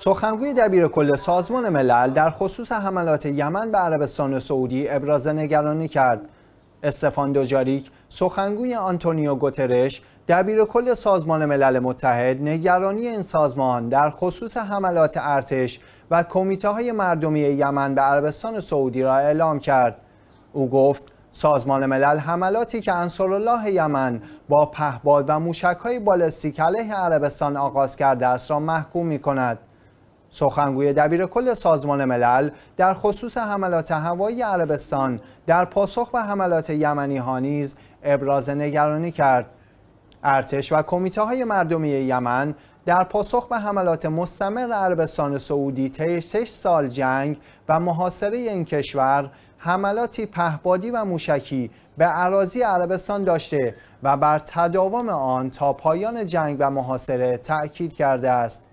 سخنگوی دبیر کل سازمان ملل در خصوص حملات یمن به عربستان سعودی ابراز نگرانی کرد. استفان دوجاریک سخنگوی آنتونیو گوترش دبیر کل سازمان ملل متحد نگرانی این سازمان در خصوص حملات ارتش و کمیته های مردمی یمن به عربستان سعودی را اعلام کرد. او گفت سازمان ملل حملاتی که الله یمن با پهباد و های بالستیک علیه عربستان آغاز کرده است را محکوم می کند. سخنگوی دبیر کل سازمان ملل در خصوص حملات هوایی عربستان در پاسخ به حملات یمنی ها نیز ابراز نگرانی کرد ارتش و کمیته های مردمی یمن در پاسخ به حملات مستمر عربستان سعودی طی 6 سال جنگ و محاصره این کشور حملاتی پهبادی و موشکی به عراضی عربستان داشته و بر تداوم آن تا پایان جنگ و محاصره تأکید کرده است